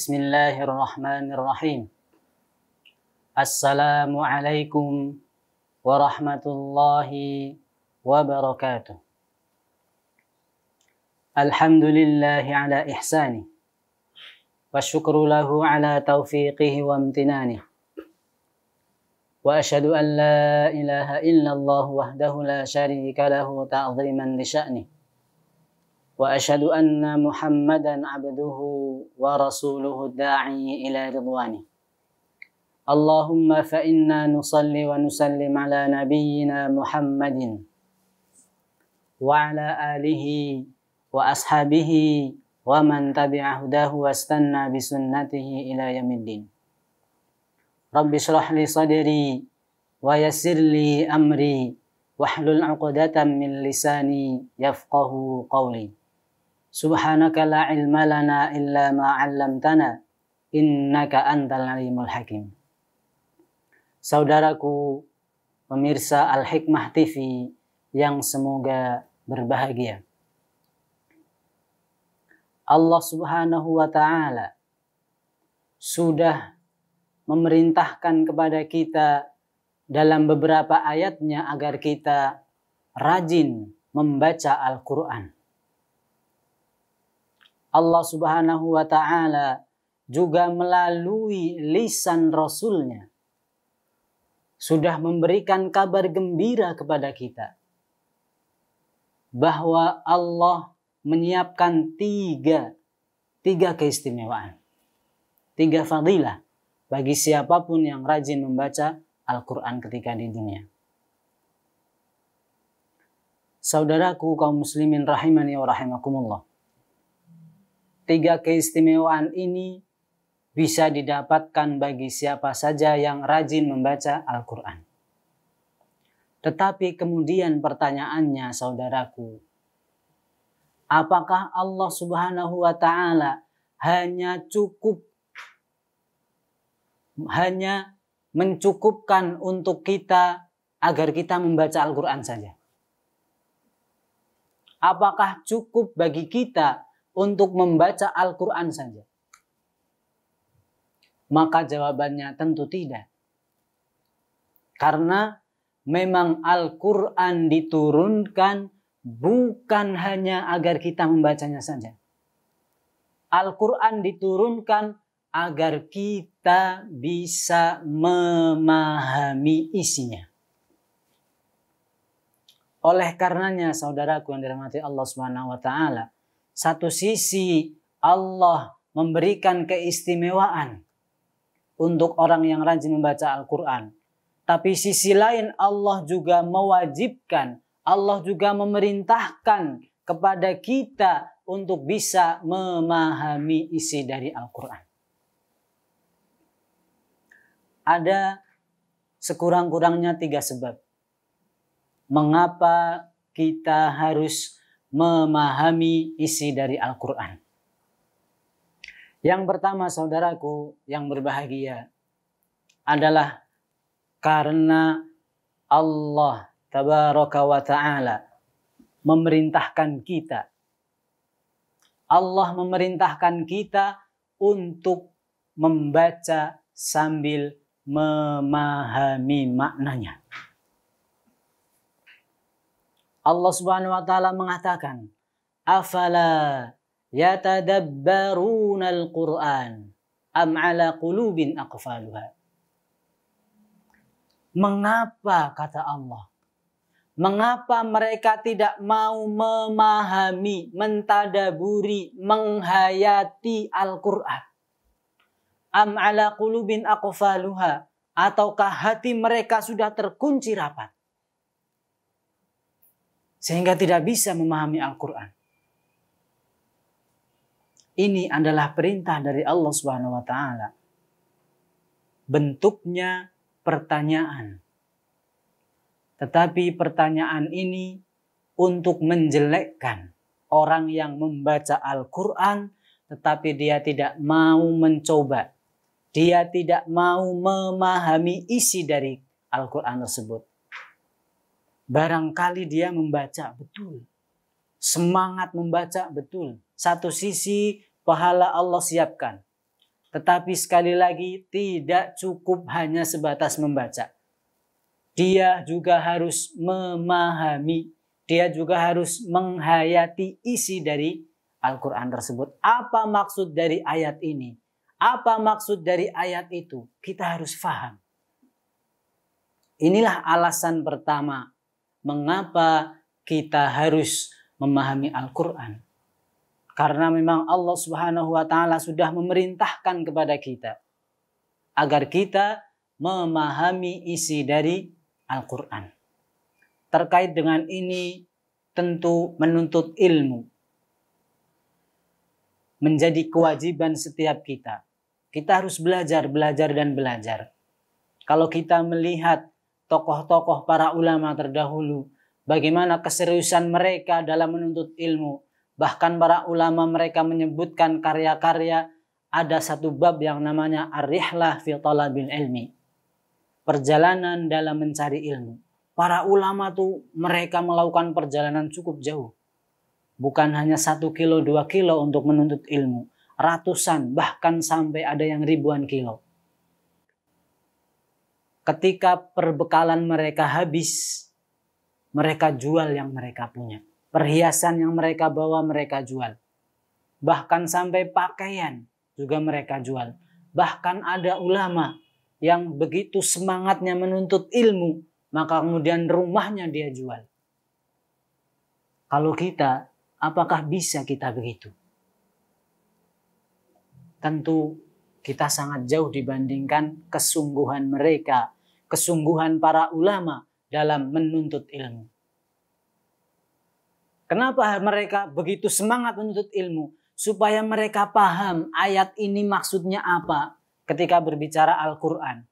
بسم الله الرحمن الرحيم السلام عليكم ورحمة الله وبركاته الحمد لله على إحسانه والشكر له على توفيقه وامتنانه وأشهد أن لا إله إلا الله وحده لا شريك له تعظيما لشأنه وأشهد أن محمدا عبده ورسوله الداعي إلى رضوانه اللهم فإنا نصلي ونسلم على نبينا محمد وعلى آله وأصحابه ومن تبع هداه واستنى بسنته إلى يوم الدين رب اشرح لي صدري ويسر لي أمري واحلل عقدة من لساني يفقه قولي Subhanaka la ilma lana illa ma 'allamtana innaka antal alimul hakim. Saudaraku pemirsa Al Hikmah TV yang semoga berbahagia. Allah Subhanahu wa taala sudah memerintahkan kepada kita dalam beberapa ayatnya agar kita rajin membaca Al-Qur'an Allah Subhanahu wa taala juga melalui lisan rasulnya sudah memberikan kabar gembira kepada kita bahwa Allah menyiapkan tiga tiga keistimewaan tiga fadilah bagi siapapun yang rajin membaca Al-Quran ketika di dunia saudaraku kaum muslimin rahimani wa rahimakumullah Tiga keistimewaan ini bisa didapatkan bagi siapa saja yang rajin membaca Al-Quran. Tetapi kemudian pertanyaannya saudaraku, apakah Allah subhanahu wa ta'ala hanya cukup, hanya mencukupkan untuk kita agar kita membaca Al-Quran saja? Apakah cukup bagi kita untuk membaca Al-Quran saja? Maka jawabannya tentu tidak. Karena memang Al-Quran diturunkan bukan hanya agar kita membacanya saja. Al-Quran diturunkan agar kita bisa memahami isinya. Oleh karenanya saudaraku yang dirahmati Allah Subhanahu wa taala, satu sisi Allah memberikan keistimewaan untuk orang yang rajin membaca Al-Quran. Tapi sisi lain Allah juga mewajibkan, Allah juga memerintahkan kepada kita untuk bisa memahami isi dari Al-Quran. Ada sekurang-kurangnya tiga sebab. Mengapa kita harus memahami isi dari Al-Quran. Yang pertama saudaraku yang berbahagia adalah karena Allah tabaraka wa ta'ala memerintahkan kita. Allah memerintahkan kita untuk membaca sambil memahami maknanya. Allah Subhanahu wa taala mengatakan, "Afala yatadabbaruna al-Qur'an am ala qulubin aqfaluha?" Mengapa kata Allah? Mengapa mereka tidak mau memahami, mentadaburi, menghayati Al-Qur'an? Am ala qulubin aqfaluha? Ataukah hati mereka sudah terkunci rapat? sehingga tidak bisa memahami Al-Quran. Ini adalah perintah dari Allah Subhanahu wa Ta'ala. Bentuknya pertanyaan, tetapi pertanyaan ini untuk menjelekkan orang yang membaca Al-Quran, tetapi dia tidak mau mencoba. Dia tidak mau memahami isi dari Al-Quran tersebut. Barangkali dia membaca betul. Semangat membaca betul. Satu sisi pahala Allah siapkan. Tetapi sekali lagi tidak cukup hanya sebatas membaca. Dia juga harus memahami, dia juga harus menghayati isi dari Al-Quran tersebut. Apa maksud dari ayat ini? Apa maksud dari ayat itu? Kita harus faham. Inilah alasan pertama mengapa kita harus memahami Al-Quran. Karena memang Allah Subhanahu wa Ta'ala sudah memerintahkan kepada kita agar kita memahami isi dari Al-Quran. Terkait dengan ini, tentu menuntut ilmu menjadi kewajiban setiap kita. Kita harus belajar, belajar, dan belajar. Kalau kita melihat tokoh-tokoh para ulama terdahulu, bagaimana keseriusan mereka dalam menuntut ilmu. Bahkan para ulama mereka menyebutkan karya-karya ada satu bab yang namanya Ar-Rihlah fi Talabil Ilmi. Perjalanan dalam mencari ilmu. Para ulama tuh mereka melakukan perjalanan cukup jauh. Bukan hanya satu kilo dua kilo untuk menuntut ilmu. Ratusan bahkan sampai ada yang ribuan kilo ketika perbekalan mereka habis, mereka jual yang mereka punya. Perhiasan yang mereka bawa mereka jual. Bahkan sampai pakaian juga mereka jual. Bahkan ada ulama yang begitu semangatnya menuntut ilmu, maka kemudian rumahnya dia jual. Kalau kita, apakah bisa kita begitu? Tentu kita sangat jauh dibandingkan kesungguhan mereka, kesungguhan para ulama dalam menuntut ilmu. Kenapa mereka begitu semangat menuntut ilmu? Supaya mereka paham ayat ini maksudnya apa ketika berbicara Al-Quran.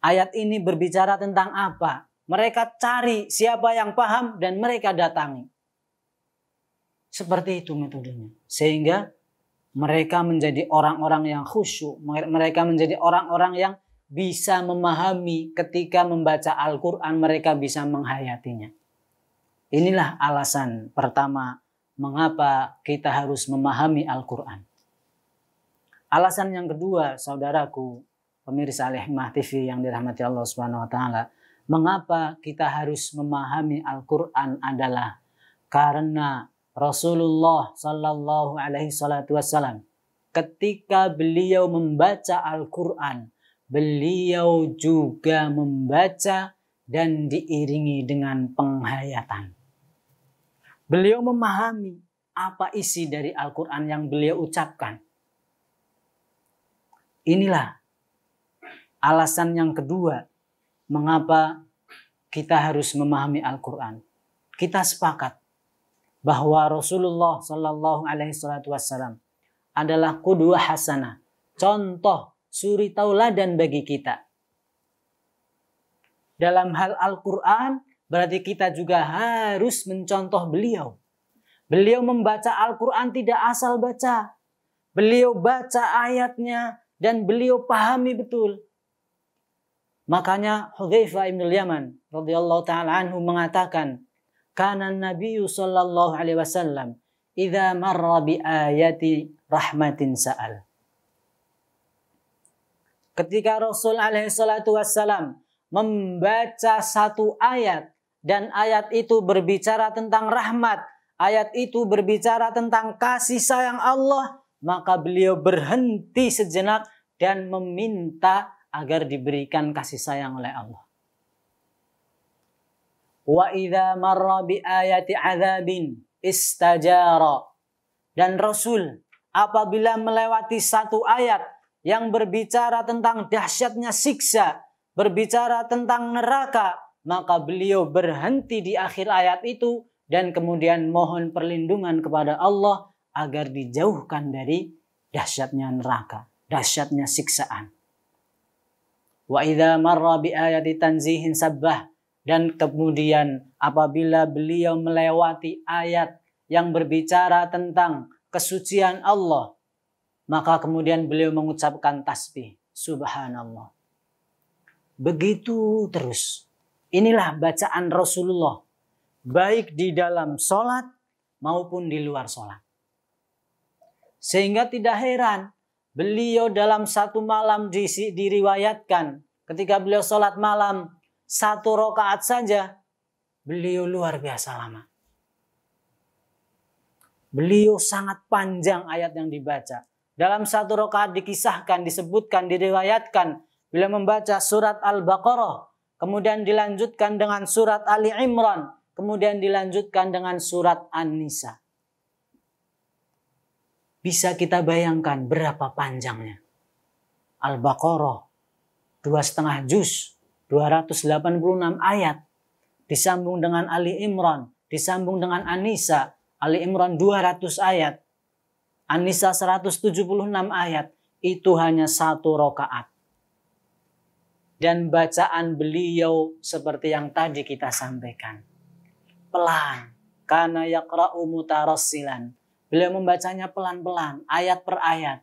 Ayat ini berbicara tentang apa? Mereka cari siapa yang paham dan mereka datangi. Seperti itu metodenya. Sehingga mereka menjadi orang-orang yang khusyuk, mereka menjadi orang-orang yang bisa memahami ketika membaca Al-Quran, mereka bisa menghayatinya. Inilah alasan pertama mengapa kita harus memahami Al-Quran. Alasan yang kedua, saudaraku, pemirsa Al-Hikmah TV yang dirahmati Allah Subhanahu wa Ta'ala, mengapa kita harus memahami Al-Quran adalah karena Rasulullah Sallallahu Alaihi Wasallam ketika beliau membaca Al-Quran, beliau juga membaca dan diiringi dengan penghayatan. Beliau memahami apa isi dari Al-Quran yang beliau ucapkan. Inilah alasan yang kedua mengapa kita harus memahami Al-Quran. Kita sepakat bahwa Rasulullah Shallallahu Alaihi Wasallam adalah kudua hasanah, contoh suri tauladan bagi kita. Dalam hal Al-Quran, berarti kita juga harus mencontoh beliau. Beliau membaca Al-Quran tidak asal baca. Beliau baca ayatnya dan beliau pahami betul. Makanya Hudhaifah Ibn Yaman radhiyallahu taala anhu mengatakan, Kana Nabi sallallahu alaihi wasallam idza marra bi ayati rahmatin sa'al. Ketika Rasul alaihi salatu wasallam membaca satu ayat dan ayat itu berbicara tentang rahmat, ayat itu berbicara tentang kasih sayang Allah, maka beliau berhenti sejenak dan meminta agar diberikan kasih sayang oleh Allah. Wa idza marra bi ayati adzabin istajara. Dan Rasul apabila melewati satu ayat yang berbicara tentang dahsyatnya siksa, berbicara tentang neraka, maka beliau berhenti di akhir ayat itu dan kemudian mohon perlindungan kepada Allah agar dijauhkan dari dahsyatnya neraka, dahsyatnya siksaan. Wa idza marra bi ayati dan kemudian apabila beliau melewati ayat yang berbicara tentang kesucian Allah, maka kemudian beliau mengucapkan tasbih. Subhanallah. Begitu terus. Inilah bacaan Rasulullah. Baik di dalam sholat maupun di luar sholat. Sehingga tidak heran beliau dalam satu malam diriwayatkan ketika beliau sholat malam satu rokaat saja, beliau luar biasa lama. Beliau sangat panjang ayat yang dibaca. Dalam satu rokaat dikisahkan, disebutkan, diriwayatkan. Bila membaca surat Al-Baqarah, kemudian dilanjutkan dengan surat Ali Imran, kemudian dilanjutkan dengan surat An-Nisa. Bisa kita bayangkan berapa panjangnya. Al-Baqarah, dua setengah juz. 286 ayat. Disambung dengan Ali Imran, disambung dengan Anisa. Ali Imran 200 ayat. Anisa 176 ayat. Itu hanya satu rokaat. Dan bacaan beliau seperti yang tadi kita sampaikan. Pelan. Karena yakra'u mutarassilan. Beliau membacanya pelan-pelan, ayat per ayat.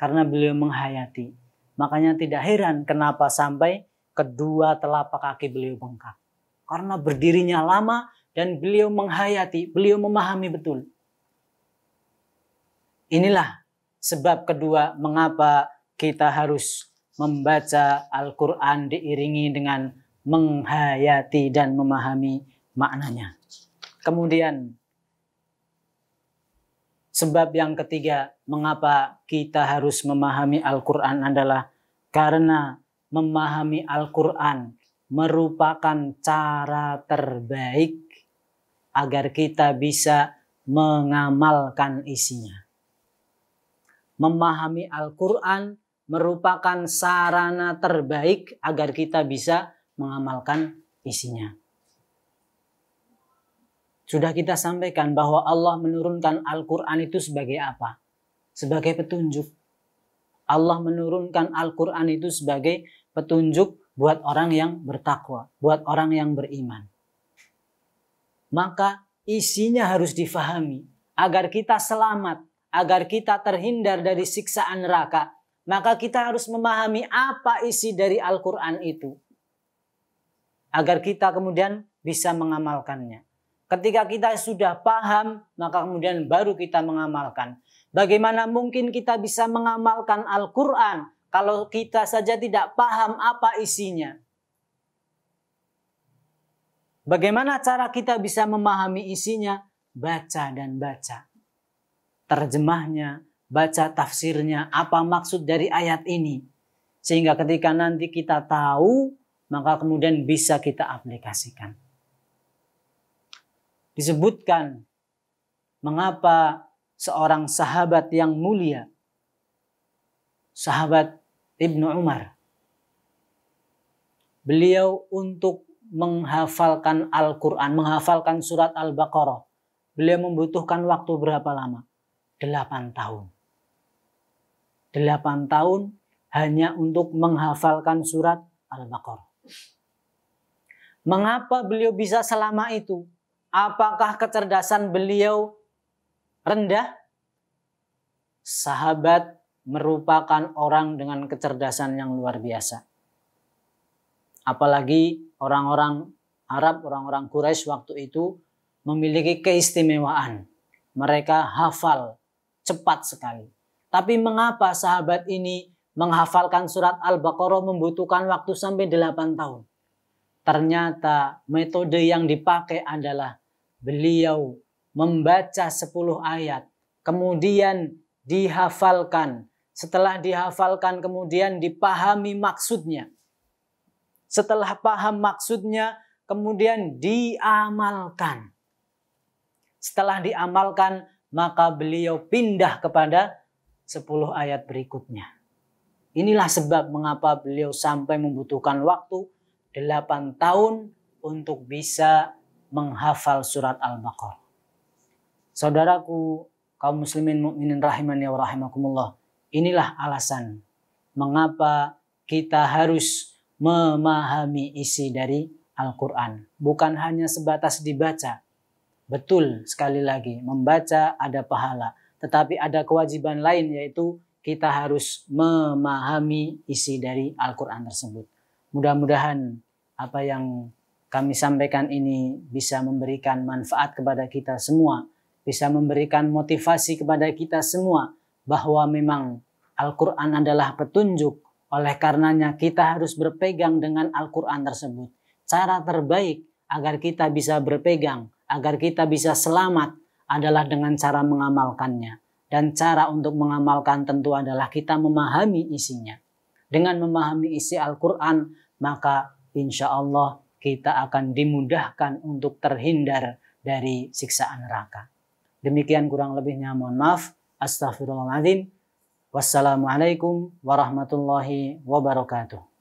Karena beliau menghayati. Makanya tidak heran kenapa sampai kedua telapak kaki beliau bengkak. Karena berdirinya lama dan beliau menghayati, beliau memahami betul. Inilah sebab kedua mengapa kita harus membaca Al-Quran diiringi dengan menghayati dan memahami maknanya. Kemudian sebab yang ketiga mengapa kita harus memahami Al-Quran adalah karena memahami Al-Quran merupakan cara terbaik agar kita bisa mengamalkan isinya. Memahami Al-Quran merupakan sarana terbaik agar kita bisa mengamalkan isinya. Sudah kita sampaikan bahwa Allah menurunkan Al-Quran itu sebagai apa? Sebagai petunjuk. Allah menurunkan Al-Quran itu sebagai petunjuk buat orang yang bertakwa, buat orang yang beriman. Maka isinya harus difahami agar kita selamat, agar kita terhindar dari siksaan neraka. Maka kita harus memahami apa isi dari Al-Quran itu. Agar kita kemudian bisa mengamalkannya. Ketika kita sudah paham, maka kemudian baru kita mengamalkan. Bagaimana mungkin kita bisa mengamalkan Al-Quran kalau kita saja tidak paham apa isinya. Bagaimana cara kita bisa memahami isinya? Baca dan baca. Terjemahnya, baca tafsirnya, apa maksud dari ayat ini. Sehingga ketika nanti kita tahu, maka kemudian bisa kita aplikasikan. Disebutkan mengapa seorang sahabat yang mulia, sahabat Ibnu Umar. Beliau untuk menghafalkan Al-Quran, menghafalkan surat Al-Baqarah. Beliau membutuhkan waktu berapa lama? Delapan tahun. Delapan tahun hanya untuk menghafalkan surat Al-Baqarah. Mengapa beliau bisa selama itu? Apakah kecerdasan beliau rendah? Sahabat merupakan orang dengan kecerdasan yang luar biasa. Apalagi orang-orang Arab, orang-orang Quraisy waktu itu memiliki keistimewaan. Mereka hafal cepat sekali. Tapi mengapa sahabat ini menghafalkan surat Al-Baqarah membutuhkan waktu sampai 8 tahun? Ternyata metode yang dipakai adalah beliau membaca 10 ayat, kemudian dihafalkan, setelah dihafalkan kemudian dipahami maksudnya. Setelah paham maksudnya kemudian diamalkan. Setelah diamalkan maka beliau pindah kepada 10 ayat berikutnya. Inilah sebab mengapa beliau sampai membutuhkan waktu 8 tahun untuk bisa menghafal surat Al-Baqarah. Saudaraku, kaum muslimin mukminin rahimani wa rahimakumullah. Inilah alasan mengapa kita harus memahami isi dari Al-Quran. Bukan hanya sebatas dibaca. Betul sekali lagi, membaca ada pahala. Tetapi ada kewajiban lain yaitu kita harus memahami isi dari Al-Quran tersebut. Mudah-mudahan apa yang kami sampaikan ini bisa memberikan manfaat kepada kita semua, bisa memberikan motivasi kepada kita semua, bahwa memang Al-Quran adalah petunjuk. Oleh karenanya kita harus berpegang dengan Al-Quran tersebut. Cara terbaik agar kita bisa berpegang, agar kita bisa selamat adalah dengan cara mengamalkannya. Dan cara untuk mengamalkan tentu adalah kita memahami isinya. Dengan memahami isi Al-Quran, maka insya Allah kita akan dimudahkan untuk terhindar dari siksaan neraka. Demikian kurang lebihnya mohon maaf. Astaghfirullahaladzim. Wassalamualaikum warahmatullahi wabarakatuh.